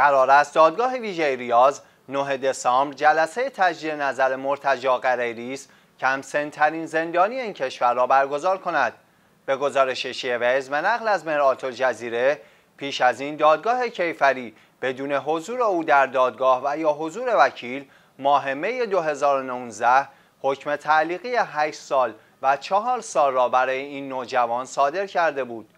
قرار است دادگاه ویژه ریاض 9 دسامبر جلسه تجدید نظر مرتجا قریریس کم سنترین زندانی این کشور را برگزار کند به گزارش شیوز به نقل از مرات الجزیره پیش از این دادگاه کیفری بدون حضور او در دادگاه و یا حضور وکیل ماه می 2019 حکم تعلیقی 8 سال و 4 سال را برای این نوجوان صادر کرده بود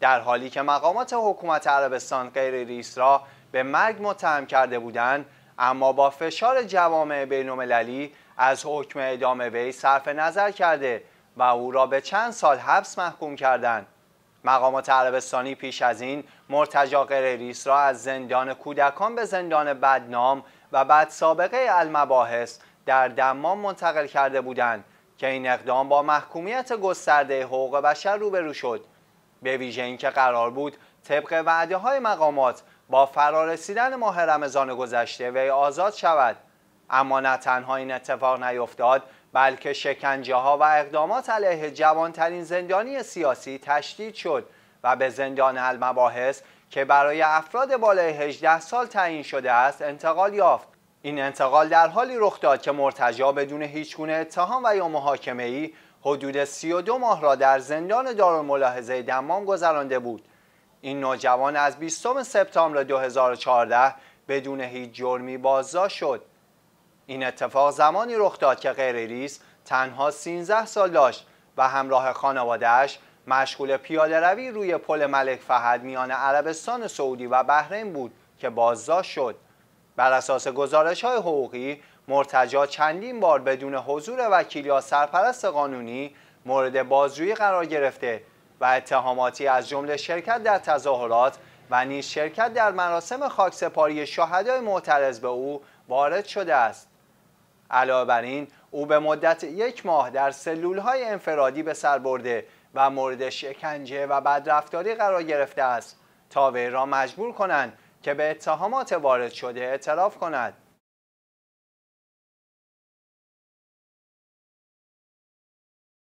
در حالی که مقامات حکومت عربستان غیر ریس را به مرگ متهم کرده بودند اما با فشار جوامع بین‌المللی از حکم اعدام وی صرف نظر کرده و او را به چند سال حبس محکوم کردند مقامات عربستانی پیش از این مرتجا قریریس را از زندان کودکان به زندان بدنام و بعد سابقه المباحث در دمام منتقل کرده بودند که این اقدام با محکومیت گسترده حقوق بشر روبرو شد به ویژه اینکه قرار بود طبق وعده های مقامات با فرارسیدن ماه رمضان گذشته وی آزاد شود اما نه تنها این اتفاق نیفتاد بلکه شکنجه ها و اقدامات علیه جوانترین زندانی سیاسی تشدید شد و به زندان المباحث که برای افراد بالای 18 سال تعیین شده است انتقال یافت این انتقال در حالی رخ داد که مرتجا بدون هیچ گونه اتهام و یا محاکمه ای حدود 32 ماه را در زندان دارالملاحظه دمام گذرانده بود این نوجوان از 20 سپتامبر 2014 بدون هیچ جرمی بازداشت شد این اتفاق زمانی رخ داد که قریریس تنها 13 سال داشت و همراه خانوادهش مشغول پیاده روی روی پل ملک فهد میان عربستان سعودی و بحرین بود که بازداشت شد بر اساس گزارش های حقوقی مرتجا چندین بار بدون حضور وکیل یا سرپرست قانونی مورد بازجویی قرار گرفته و اتهاماتی از جمله شرکت در تظاهرات و نیز شرکت در مراسم خاکسپاری شهدای معترض به او وارد شده است علاوه بر این او به مدت یک ماه در سلول های انفرادی به سر برده و مورد شکنجه و بدرفتاری قرار گرفته است تا وی را مجبور کنند که به اتهامات وارد شده اعتراف کند